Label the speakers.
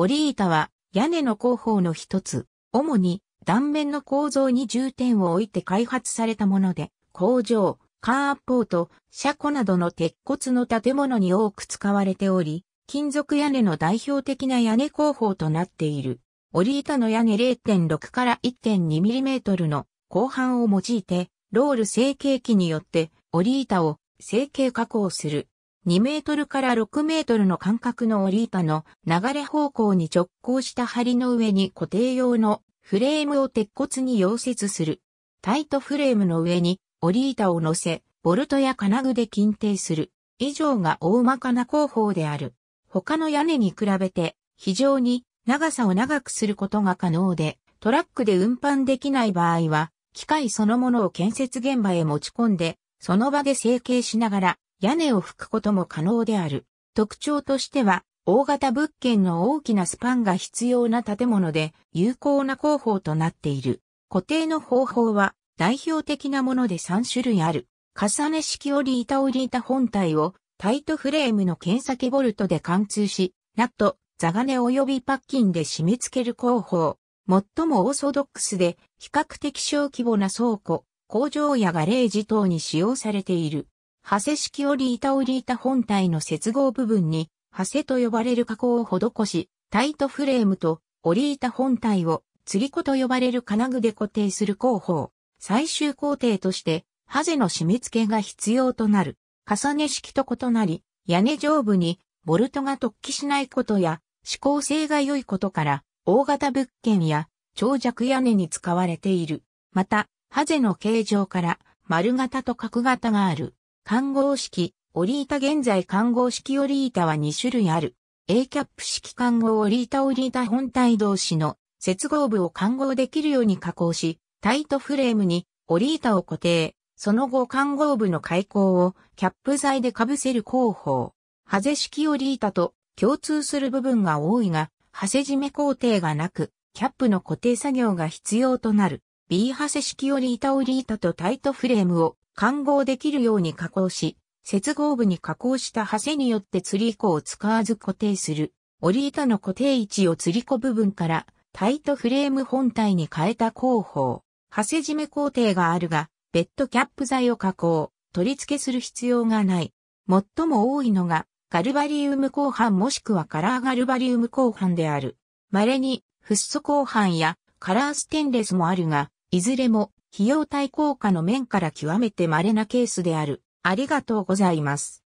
Speaker 1: 折り板は屋根の工法の一つ、主に断面の構造に重点を置いて開発されたもので、工場、カーポート、車庫などの鉄骨の建物に多く使われており、金属屋根の代表的な屋根工法となっている。折り板の屋根0.6から1.2ミリメートルの後半を用いて、ロール成形機によって折り板を成形加工する。2メートルから6メートルの間隔の折り板の流れ方向に直行した梁の上に固定用のフレームを鉄骨に溶接する。タイトフレームの上に折り板を乗せ、ボルトや金具で禁定する。以上が大まかな工法である。他の屋根に比べて非常に長さを長くすることが可能で、トラックで運搬できない場合は、機械そのものを建設現場へ持ち込んで、その場で成形しながら屋根を吹くことも可能である。特徴としては、大型物件の大きなスパンが必要な建物で有効な工法となっている。固定の方法は代表的なもので3種類ある。重ね式折り板折り板本体をタイトフレームの剣先ボルトで貫通し、ナット、ザガネ及びパッキンで締め付ける工法。最もオーソドックスで比較的小規模な倉庫、工場やガレージ等に使用されている。ハセ式り板り板本体の接合部分に、ハセと呼ばれる加工を施し、タイトフレームと折り板本体を釣り子と呼ばれる金具で固定する工法。最終工程として、ハゼの締め付けが必要となる。重ね式と異なり、屋根上部にボルトが突起しないことや、指向性が良いことから、大型物件や長尺屋根に使われている。また、ハゼの形状から丸型と角型がある。看合式、オリータ現在看合式オリータは2種類ある。A キャップ式看合オリータオリータ本体同士の接合部を看合できるように加工し、タイトフレームにオリータを固定、その後看合部の開口をキャップ材で被せる工法。ハゼ式オリータと共通する部分が多いが、ハセ締め工程がなく、キャップの固定作業が必要となる。B ハセ式オリータオリータとタイトフレームを換合できるように加工し、接合部に加工したハセによって釣り子を使わず固定する。折り板の固定位置を釣り子部分からタイトフレーム本体に変えた工法。ハセ締め工程があるが、ベッドキャップ材を加工、取り付けする必要がない。最も多いのが、ガルバリウム鋼板もしくはカラーガルバリウム鋼板である。稀に、フッ素鋼板やカラーステンレスもあるが、いずれも費用対効果の面から極めて稀なケースである。ありがとうございます。